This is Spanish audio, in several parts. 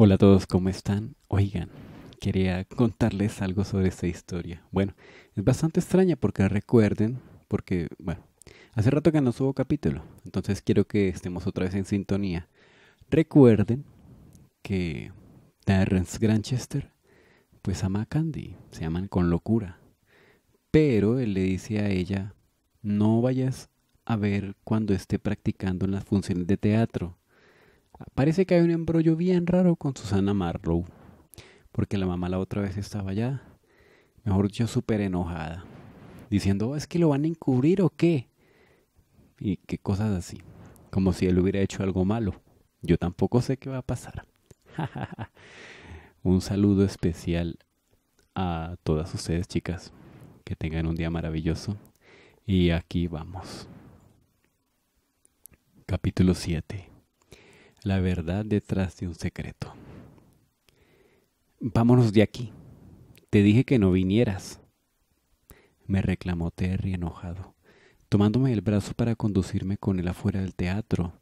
Hola a todos, ¿cómo están? Oigan, quería contarles algo sobre esta historia. Bueno, es bastante extraña porque recuerden, porque, bueno, hace rato que no subo capítulo, entonces quiero que estemos otra vez en sintonía. Recuerden que Terrence Granchester, pues ama a Candy, se aman con locura. Pero él le dice a ella, no vayas a ver cuando esté practicando en las funciones de teatro. Parece que hay un embrollo bien raro con Susana Marlowe, porque la mamá la otra vez estaba allá, mejor dicho, súper enojada, diciendo, oh, ¿es que lo van a encubrir o qué? Y qué cosas así, como si él hubiera hecho algo malo. Yo tampoco sé qué va a pasar. un saludo especial a todas ustedes, chicas. Que tengan un día maravilloso. Y aquí vamos. Capítulo 7 la verdad detrás de un secreto. Vámonos de aquí. Te dije que no vinieras. Me reclamó Terry enojado, tomándome el brazo para conducirme con él afuera del teatro.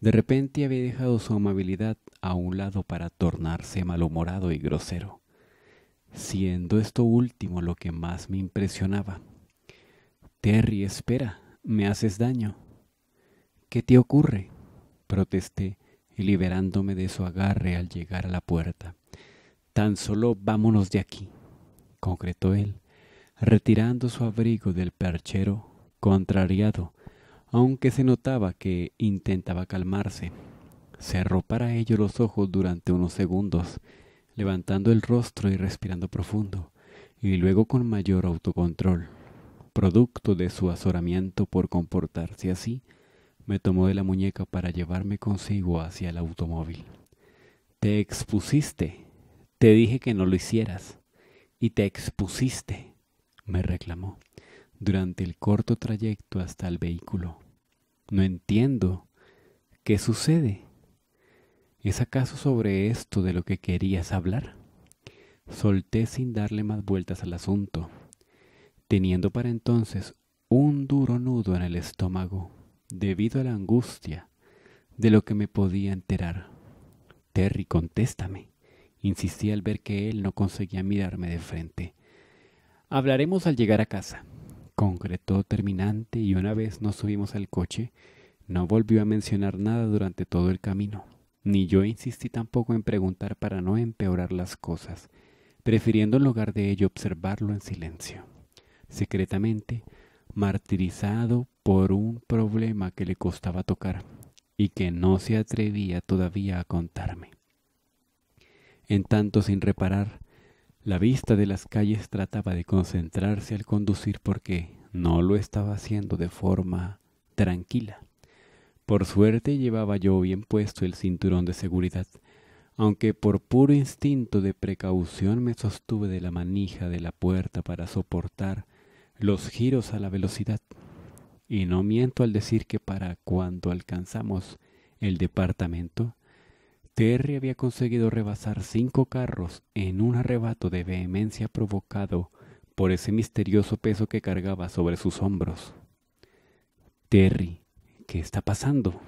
De repente había dejado su amabilidad a un lado para tornarse malhumorado y grosero, siendo esto último lo que más me impresionaba. Terry, espera, me haces daño. ¿Qué te ocurre? protesté y liberándome de su agarre al llegar a la puerta. Tan solo vámonos de aquí, concretó él, retirando su abrigo del perchero, contrariado, aunque se notaba que intentaba calmarse. Cerró para ello los ojos durante unos segundos, levantando el rostro y respirando profundo, y luego con mayor autocontrol, producto de su azoramiento por comportarse así, me tomó de la muñeca para llevarme consigo hacia el automóvil. Te expusiste. Te dije que no lo hicieras. Y te expusiste, me reclamó, durante el corto trayecto hasta el vehículo. No entiendo. ¿Qué sucede? ¿Es acaso sobre esto de lo que querías hablar? Solté sin darle más vueltas al asunto, teniendo para entonces un duro nudo en el estómago debido a la angustia de lo que me podía enterar. Terry, contéstame, insistí al ver que él no conseguía mirarme de frente. Hablaremos al llegar a casa, concretó terminante y una vez nos subimos al coche, no volvió a mencionar nada durante todo el camino, ni yo insistí tampoco en preguntar para no empeorar las cosas, prefiriendo en lugar de ello observarlo en silencio. Secretamente, martirizado por un problema que le costaba tocar y que no se atrevía todavía a contarme. En tanto, sin reparar, la vista de las calles trataba de concentrarse al conducir porque no lo estaba haciendo de forma tranquila. Por suerte llevaba yo bien puesto el cinturón de seguridad, aunque por puro instinto de precaución me sostuve de la manija de la puerta para soportar los giros a la velocidad. Y no miento al decir que para cuando alcanzamos el departamento, Terry había conseguido rebasar cinco carros en un arrebato de vehemencia provocado por ese misterioso peso que cargaba sobre sus hombros. Terry, ¿qué está pasando?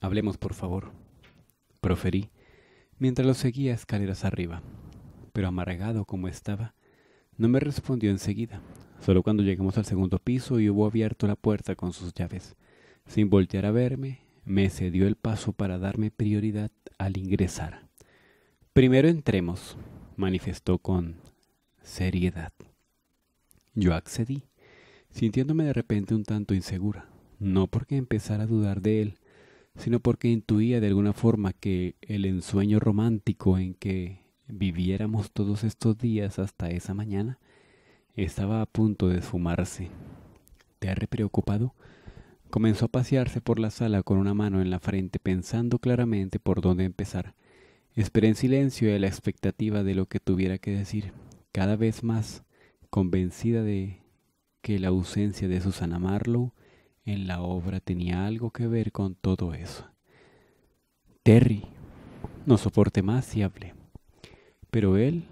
Hablemos, por favor, proferí, mientras lo seguía escaleras arriba, pero amargado como estaba, no me respondió enseguida, solo cuando llegamos al segundo piso y hubo abierto la puerta con sus llaves. Sin voltear a verme, me cedió el paso para darme prioridad al ingresar. Primero entremos, manifestó con seriedad. Yo accedí, sintiéndome de repente un tanto insegura, no porque empezara a dudar de él, sino porque intuía de alguna forma que el ensueño romántico en que viviéramos todos estos días hasta esa mañana, estaba a punto de esfumarse. Terry preocupado comenzó a pasearse por la sala con una mano en la frente pensando claramente por dónde empezar. Esperé en silencio y la expectativa de lo que tuviera que decir, cada vez más convencida de que la ausencia de Susana Marlowe en la obra tenía algo que ver con todo eso. Terry, no soporte más y hablé. Pero él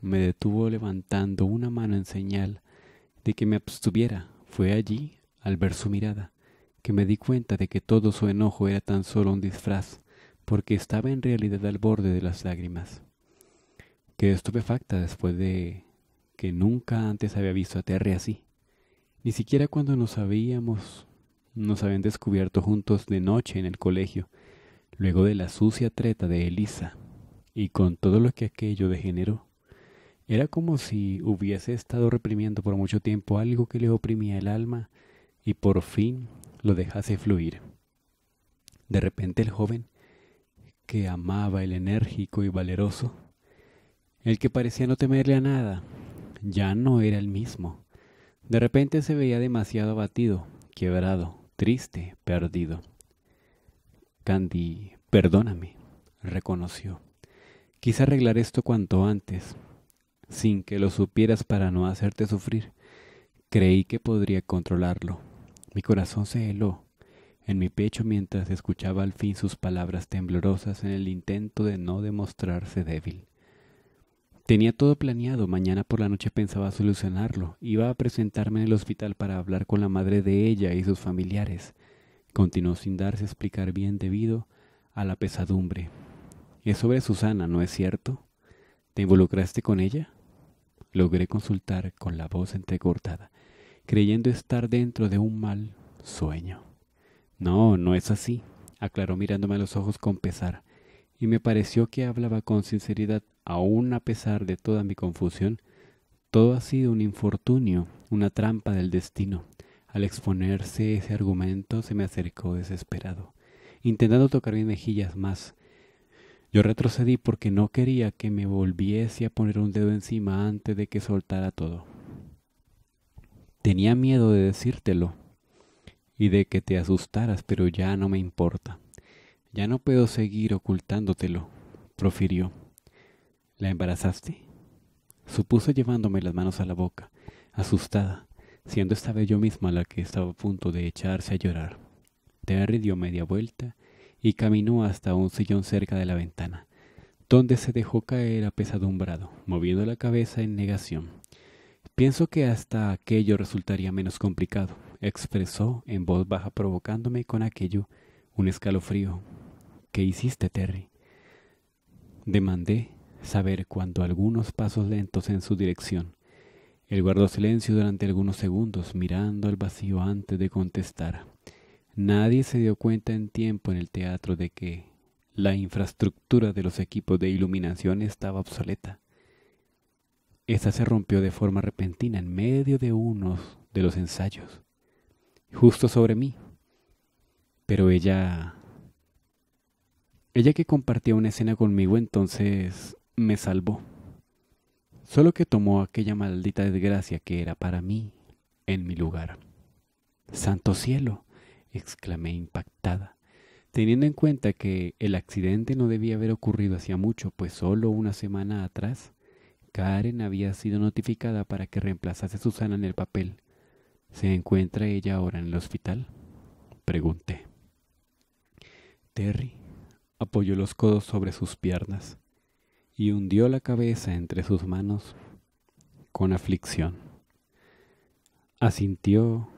me detuvo levantando una mano en señal de que me abstuviera. Fue allí, al ver su mirada, que me di cuenta de que todo su enojo era tan solo un disfraz, porque estaba en realidad al borde de las lágrimas. Quedé estupefacta después de que nunca antes había visto a Terry así. Ni siquiera cuando nos habíamos nos habían descubierto juntos de noche en el colegio, luego de la sucia treta de Elisa y con todo lo que aquello degeneró. Era como si hubiese estado reprimiendo por mucho tiempo algo que le oprimía el alma y por fin lo dejase fluir. De repente el joven, que amaba el enérgico y valeroso, el que parecía no temerle a nada, ya no era el mismo. De repente se veía demasiado abatido, quebrado, triste, perdido. Candy, perdóname, reconoció. Quise arreglar esto cuanto antes, sin que lo supieras para no hacerte sufrir. Creí que podría controlarlo. Mi corazón se heló en mi pecho mientras escuchaba al fin sus palabras temblorosas en el intento de no demostrarse débil. Tenía todo planeado, mañana por la noche pensaba solucionarlo, iba a presentarme en el hospital para hablar con la madre de ella y sus familiares. Continuó sin darse a explicar bien debido a la pesadumbre, es sobre Susana, ¿no es cierto? ¿Te involucraste con ella? Logré consultar con la voz entrecortada, creyendo estar dentro de un mal sueño. No, no es así, aclaró mirándome a los ojos con pesar, y me pareció que hablaba con sinceridad, aun a pesar de toda mi confusión. Todo ha sido un infortunio, una trampa del destino. Al exponerse ese argumento se me acercó desesperado, intentando tocar mis mejillas más, yo retrocedí porque no quería que me volviese a poner un dedo encima antes de que soltara todo. Tenía miedo de decírtelo y de que te asustaras, pero ya no me importa. Ya no puedo seguir ocultándotelo, profirió. ¿La embarazaste? Supuso llevándome las manos a la boca, asustada, siendo esta vez yo misma la que estaba a punto de echarse a llorar. Terry dio media vuelta y caminó hasta un sillón cerca de la ventana, donde se dejó caer apesadumbrado, moviendo la cabeza en negación. Pienso que hasta aquello resultaría menos complicado, expresó en voz baja provocándome con aquello un escalofrío. ¿Qué hiciste, Terry? Demandé saber cuando algunos pasos lentos en su dirección. Él guardó silencio durante algunos segundos, mirando al vacío antes de contestar. Nadie se dio cuenta en tiempo en el teatro de que la infraestructura de los equipos de iluminación estaba obsoleta. Esta se rompió de forma repentina en medio de unos de los ensayos, justo sobre mí. Pero ella... Ella que compartía una escena conmigo entonces me salvó. Solo que tomó aquella maldita desgracia que era para mí en mi lugar. Santo cielo, exclamé impactada, teniendo en cuenta que el accidente no debía haber ocurrido hacía mucho, pues solo una semana atrás Karen había sido notificada para que reemplazase a Susana en el papel. ¿Se encuentra ella ahora en el hospital? Pregunté. Terry apoyó los codos sobre sus piernas y hundió la cabeza entre sus manos con aflicción. Asintió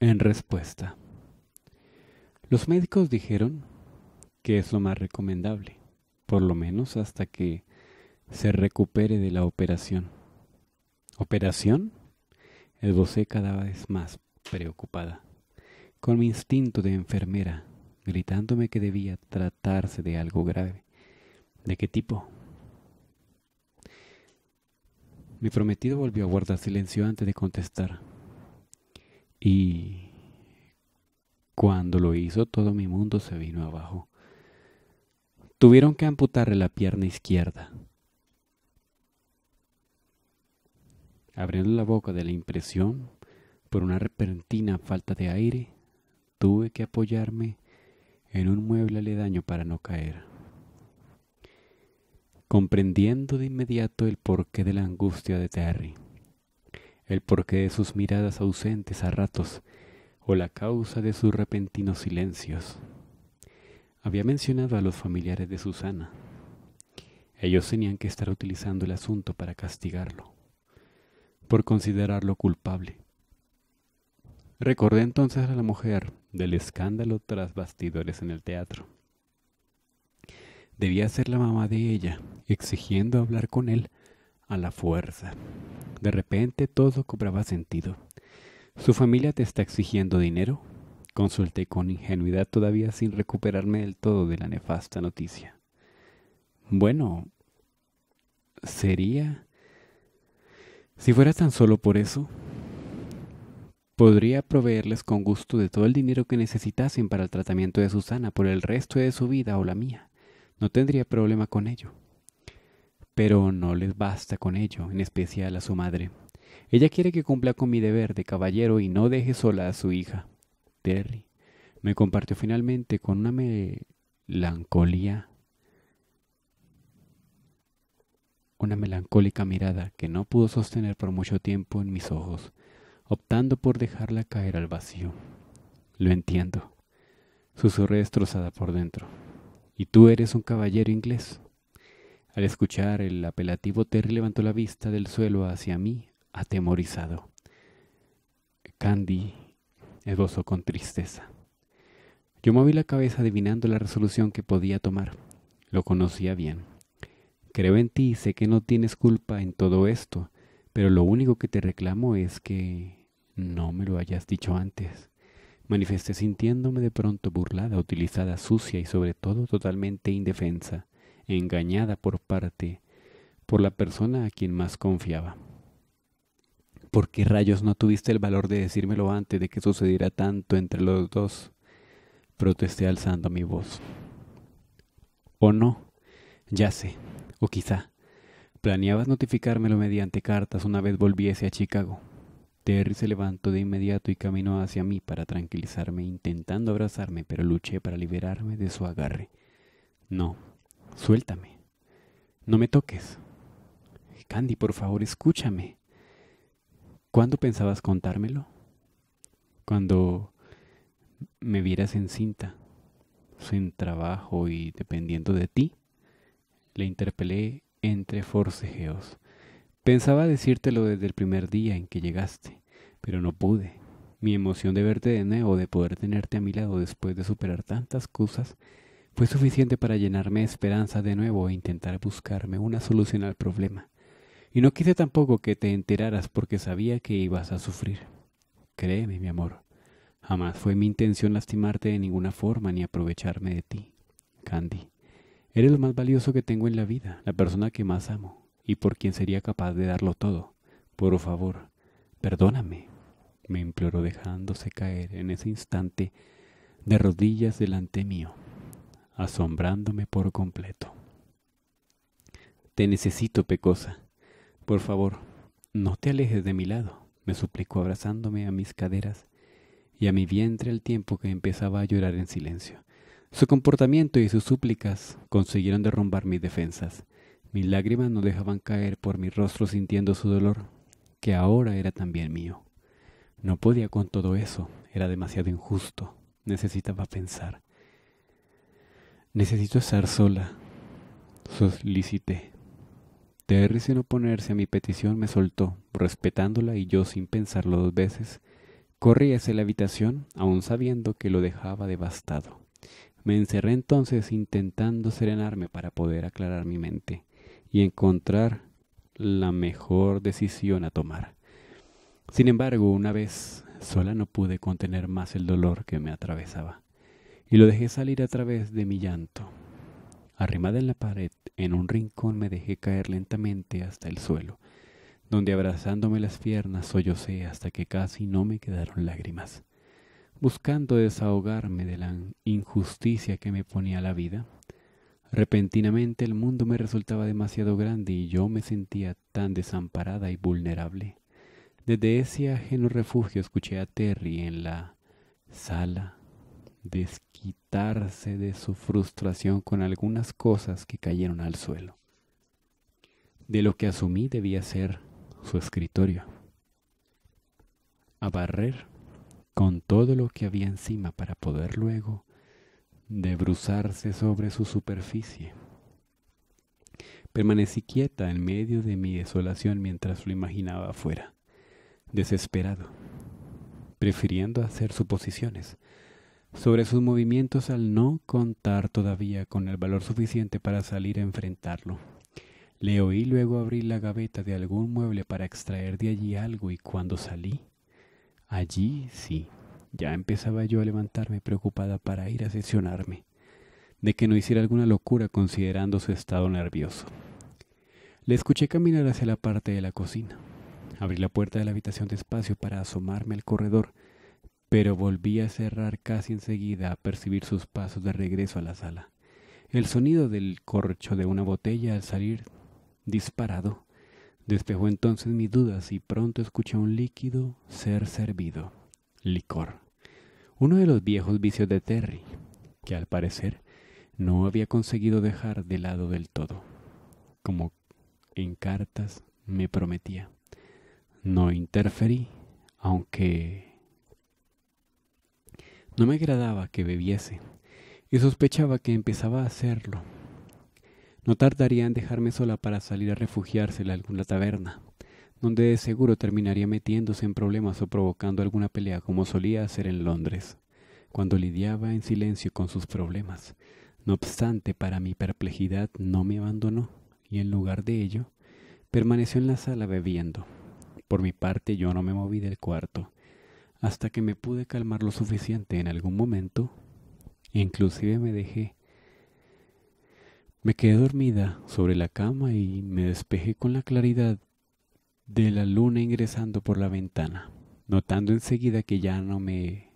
en respuesta. Los médicos dijeron que es lo más recomendable, por lo menos hasta que se recupere de la operación. ¿Operación? Esbocé cada vez más preocupada, con mi instinto de enfermera, gritándome que debía tratarse de algo grave. ¿De qué tipo? Mi prometido volvió a guardar silencio antes de contestar. Y cuando lo hizo, todo mi mundo se vino abajo. Tuvieron que amputarle la pierna izquierda. Abriendo la boca de la impresión, por una repentina falta de aire, tuve que apoyarme en un mueble aledaño para no caer. Comprendiendo de inmediato el porqué de la angustia de Terry, el porqué de sus miradas ausentes a ratos o la causa de sus repentinos silencios. Había mencionado a los familiares de Susana. Ellos tenían que estar utilizando el asunto para castigarlo, por considerarlo culpable. Recordé entonces a la mujer del escándalo tras bastidores en el teatro. Debía ser la mamá de ella, exigiendo hablar con él a la fuerza. De repente todo cobraba sentido. ¿Su familia te está exigiendo dinero? Consulté con ingenuidad todavía sin recuperarme del todo de la nefasta noticia. Bueno, sería... Si fuera tan solo por eso, podría proveerles con gusto de todo el dinero que necesitasen para el tratamiento de Susana por el resto de su vida o la mía. No tendría problema con ello. Pero no les basta con ello, en especial a su madre. Ella quiere que cumpla con mi deber de caballero y no deje sola a su hija. Terry me compartió finalmente con una melancolía, una melancólica mirada que no pudo sostener por mucho tiempo en mis ojos, optando por dejarla caer al vacío. Lo entiendo, susurré destrozada por dentro. ¿Y tú eres un caballero inglés? Al escuchar el apelativo, Terry levantó la vista del suelo hacia mí, atemorizado. Candy esbozó con tristeza. Yo moví la cabeza adivinando la resolución que podía tomar. Lo conocía bien. Creo en ti y sé que no tienes culpa en todo esto, pero lo único que te reclamo es que no me lo hayas dicho antes. Manifesté sintiéndome de pronto burlada, utilizada, sucia y sobre todo totalmente indefensa, engañada por parte, por la persona a quien más confiaba. ¿Por qué rayos no tuviste el valor de decírmelo antes de que sucediera tanto entre los dos? Protesté alzando mi voz. ¿O no? Ya sé, o quizá. Planeabas notificármelo mediante cartas una vez volviese a Chicago. Terry se levantó de inmediato y caminó hacia mí para tranquilizarme, intentando abrazarme, pero luché para liberarme de su agarre. No, suéltame. No me toques. Candy, por favor, escúchame. ¿Cuándo pensabas contármelo? Cuando me vieras en cinta, sin trabajo y dependiendo de ti, le interpelé entre forcejeos. Pensaba decírtelo desde el primer día en que llegaste, pero no pude. Mi emoción de verte de nuevo, de poder tenerte a mi lado después de superar tantas cosas, fue suficiente para llenarme de esperanza de nuevo e intentar buscarme una solución al problema. Y no quise tampoco que te enteraras porque sabía que ibas a sufrir. Créeme, mi amor, jamás fue mi intención lastimarte de ninguna forma ni aprovecharme de ti. Candy, eres lo más valioso que tengo en la vida, la persona que más amo y por quien sería capaz de darlo todo. Por favor, perdóname, me imploró dejándose caer en ese instante de rodillas delante mío, asombrándome por completo. Te necesito, Pecosa, por favor, no te alejes de mi lado, me suplicó abrazándome a mis caderas y a mi vientre al tiempo que empezaba a llorar en silencio. Su comportamiento y sus súplicas consiguieron derrumbar mis defensas. Mis lágrimas no dejaban caer por mi rostro sintiendo su dolor, que ahora era también mío. No podía con todo eso, era demasiado injusto. Necesitaba pensar. Necesito estar sola, solicité. Terry sin oponerse a mi petición me soltó, respetándola y yo sin pensarlo dos veces, corrí hacia la habitación, aun sabiendo que lo dejaba devastado. Me encerré entonces intentando serenarme para poder aclarar mi mente y encontrar la mejor decisión a tomar. Sin embargo, una vez sola no pude contener más el dolor que me atravesaba, y lo dejé salir a través de mi llanto. Arrimada en la pared, en un rincón me dejé caer lentamente hasta el suelo, donde abrazándome las piernas sollocé hasta que casi no me quedaron lágrimas, buscando desahogarme de la injusticia que me ponía la vida. Repentinamente el mundo me resultaba demasiado grande y yo me sentía tan desamparada y vulnerable. Desde ese ajeno refugio escuché a Terry en la sala desquitarse de su frustración con algunas cosas que cayeron al suelo, de lo que asumí debía ser su escritorio, a barrer con todo lo que había encima para poder luego debruzarse sobre su superficie. Permanecí quieta en medio de mi desolación mientras lo imaginaba afuera, desesperado, prefiriendo hacer suposiciones sobre sus movimientos al no contar todavía con el valor suficiente para salir a enfrentarlo. Le oí luego abrir la gaveta de algún mueble para extraer de allí algo y cuando salí, allí sí, ya empezaba yo a levantarme preocupada para ir a sesionarme, de que no hiciera alguna locura considerando su estado nervioso. Le escuché caminar hacia la parte de la cocina. Abrí la puerta de la habitación despacio para asomarme al corredor pero volví a cerrar casi enseguida a percibir sus pasos de regreso a la sala. El sonido del corcho de una botella al salir disparado despejó entonces mis dudas y pronto escuché un líquido ser servido, licor, uno de los viejos vicios de Terry, que al parecer no había conseguido dejar de lado del todo, como en cartas me prometía. No interferí, aunque no me agradaba que bebiese, y sospechaba que empezaba a hacerlo. No tardaría en dejarme sola para salir a refugiarse en alguna taberna, donde de seguro terminaría metiéndose en problemas o provocando alguna pelea como solía hacer en Londres, cuando lidiaba en silencio con sus problemas. No obstante, para mi perplejidad no me abandonó, y en lugar de ello, permaneció en la sala bebiendo. Por mi parte yo no me moví del cuarto, hasta que me pude calmar lo suficiente en algún momento, inclusive me dejé. Me quedé dormida sobre la cama y me despejé con la claridad de la luna ingresando por la ventana, notando enseguida que ya no me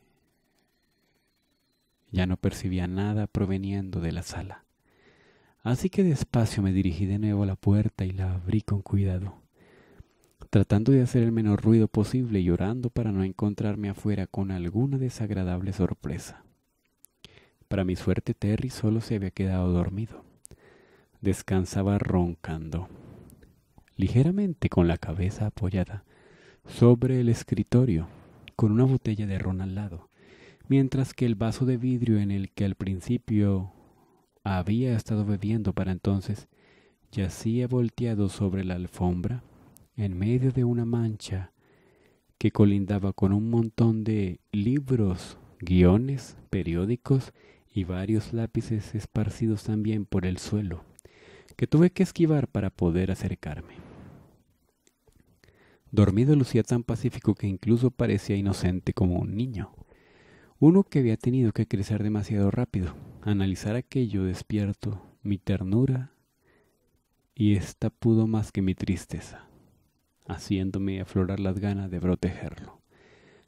ya no percibía nada proveniendo de la sala. Así que despacio me dirigí de nuevo a la puerta y la abrí con cuidado tratando de hacer el menor ruido posible y llorando para no encontrarme afuera con alguna desagradable sorpresa. Para mi suerte Terry solo se había quedado dormido. Descansaba roncando, ligeramente con la cabeza apoyada sobre el escritorio, con una botella de ron al lado, mientras que el vaso de vidrio en el que al principio había estado bebiendo para entonces yacía volteado sobre la alfombra en medio de una mancha que colindaba con un montón de libros, guiones, periódicos y varios lápices esparcidos también por el suelo, que tuve que esquivar para poder acercarme. Dormido lucía tan pacífico que incluso parecía inocente como un niño, uno que había tenido que crecer demasiado rápido, analizar aquello despierto, mi ternura, y esta pudo más que mi tristeza haciéndome aflorar las ganas de protegerlo,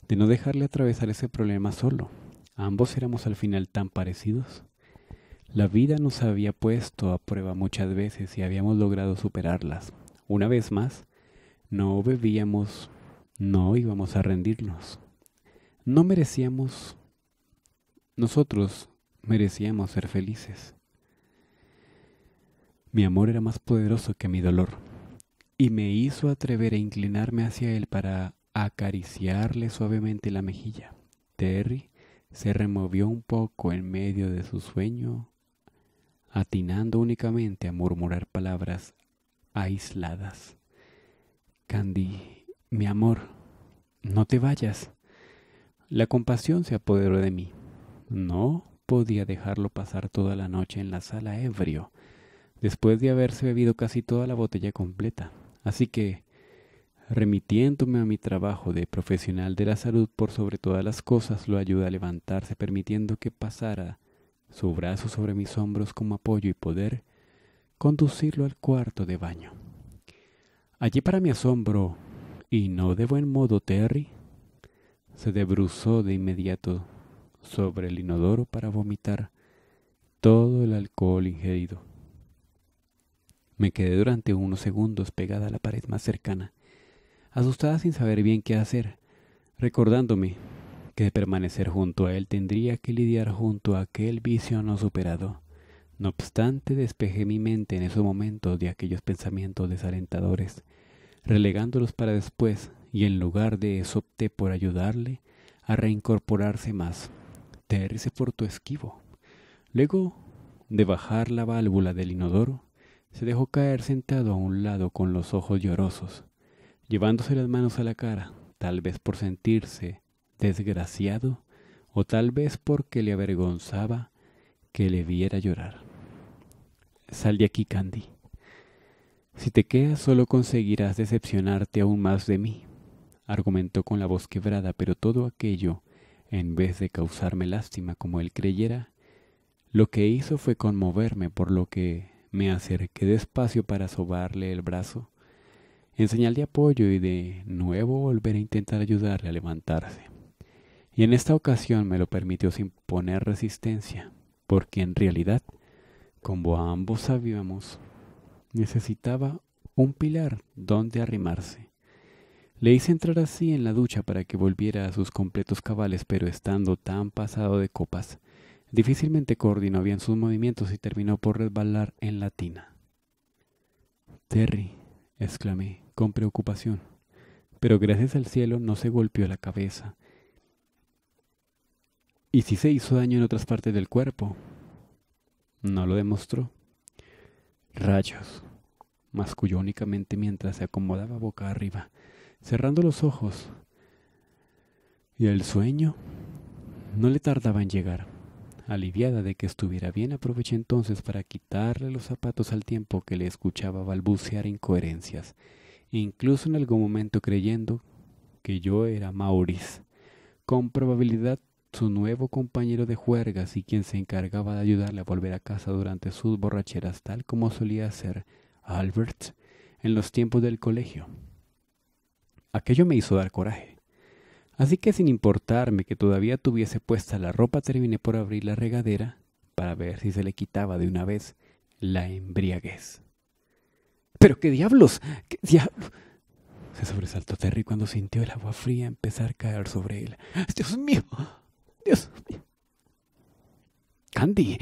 de no dejarle atravesar ese problema solo. Ambos éramos al final tan parecidos. La vida nos había puesto a prueba muchas veces y habíamos logrado superarlas. Una vez más, no bebíamos, no íbamos a rendirnos. No merecíamos, nosotros merecíamos ser felices. Mi amor era más poderoso que mi dolor y me hizo atrever a inclinarme hacia él para acariciarle suavemente la mejilla. Terry se removió un poco en medio de su sueño, atinando únicamente a murmurar palabras aisladas. Candy, mi amor, no te vayas. La compasión se apoderó de mí. No podía dejarlo pasar toda la noche en la sala ebrio, después de haberse bebido casi toda la botella completa. Así que, remitiéndome a mi trabajo de profesional de la salud por sobre todas las cosas, lo ayudé a levantarse permitiendo que pasara su brazo sobre mis hombros como apoyo y poder conducirlo al cuarto de baño. Allí para mi asombro, y no de buen modo Terry, se debruzó de inmediato sobre el inodoro para vomitar todo el alcohol ingerido. Me quedé durante unos segundos pegada a la pared más cercana, asustada sin saber bien qué hacer, recordándome que de permanecer junto a él tendría que lidiar junto a aquel vicio no superado. No obstante, despejé mi mente en esos momentos de aquellos pensamientos desalentadores, relegándolos para después, y en lugar de eso opté por ayudarle a reincorporarse más. Terse por tu esquivo. Luego de bajar la válvula del inodoro, se dejó caer sentado a un lado con los ojos llorosos, llevándose las manos a la cara, tal vez por sentirse desgraciado o tal vez porque le avergonzaba que le viera llorar. Sal de aquí, Candy. Si te quedas solo conseguirás decepcionarte aún más de mí, argumentó con la voz quebrada, pero todo aquello, en vez de causarme lástima como él creyera, lo que hizo fue conmoverme por lo que me acerqué despacio para sobarle el brazo, en señal de apoyo y de nuevo volver a intentar ayudarle a levantarse. Y en esta ocasión me lo permitió sin poner resistencia, porque en realidad, como ambos sabíamos, necesitaba un pilar donde arrimarse. Le hice entrar así en la ducha para que volviera a sus completos cabales, pero estando tan pasado de copas, Difícilmente coordinó bien sus movimientos y terminó por resbalar en la tina. Terry, exclamé con preocupación, pero gracias al cielo no se golpeó la cabeza. ¿Y si se hizo daño en otras partes del cuerpo? No lo demostró. Rayos, masculló únicamente mientras se acomodaba boca arriba, cerrando los ojos. ¿Y el sueño? No le tardaba en llegar. Aliviada de que estuviera bien, aproveché entonces para quitarle los zapatos al tiempo que le escuchaba balbucear incoherencias, incluso en algún momento creyendo que yo era Maurice, con probabilidad su nuevo compañero de juergas y quien se encargaba de ayudarle a volver a casa durante sus borracheras, tal como solía hacer Albert en los tiempos del colegio. Aquello me hizo dar coraje. Así que sin importarme que todavía tuviese puesta la ropa, terminé por abrir la regadera para ver si se le quitaba de una vez la embriaguez. Pero qué diablos, qué diablos. Se sobresaltó Terry cuando sintió el agua fría empezar a caer sobre él. Dios mío, Dios mío. Candy.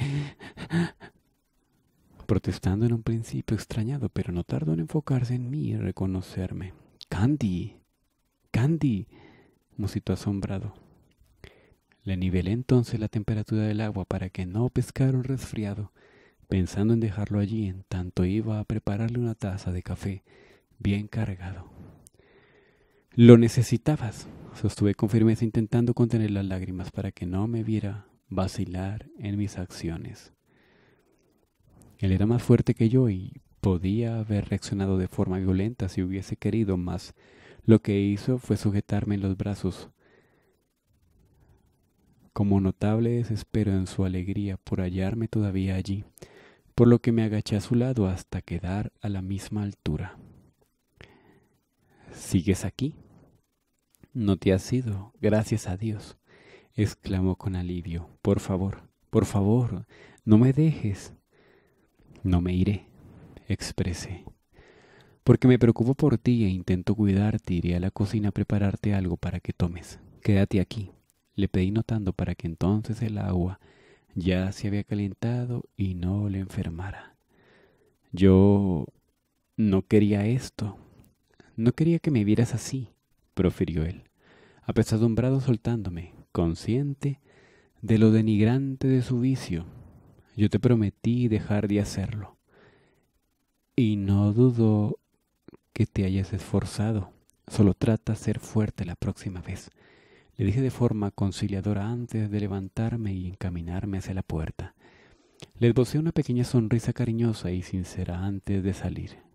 Protestando en un principio extrañado, pero no tardó en enfocarse en mí y reconocerme. Candy. Candy musitó asombrado. Le nivelé entonces la temperatura del agua para que no pescara un resfriado, pensando en dejarlo allí en tanto iba a prepararle una taza de café bien cargado. Lo necesitabas, sostuve con firmeza intentando contener las lágrimas para que no me viera vacilar en mis acciones. Él era más fuerte que yo y podía haber reaccionado de forma violenta si hubiese querido, mas lo que hizo fue sujetarme en los brazos. Como notable desespero en su alegría por hallarme todavía allí, por lo que me agaché a su lado hasta quedar a la misma altura. ¿Sigues aquí? No te has ido, gracias a Dios, exclamó con alivio. Por favor, por favor, no me dejes. No me iré, expresé. Porque me preocupo por ti e intento cuidarte, iré a la cocina a prepararte algo para que tomes. Quédate aquí, le pedí notando para que entonces el agua ya se había calentado y no le enfermara. Yo no quería esto. No quería que me vieras así, profirió él, apesadumbrado soltándome, consciente de lo denigrante de su vicio. Yo te prometí dejar de hacerlo. Y no dudó que te hayas esforzado. Solo trata ser fuerte la próxima vez. Le dije de forma conciliadora antes de levantarme y encaminarme hacia la puerta. Le esbocé una pequeña sonrisa cariñosa y sincera antes de salir.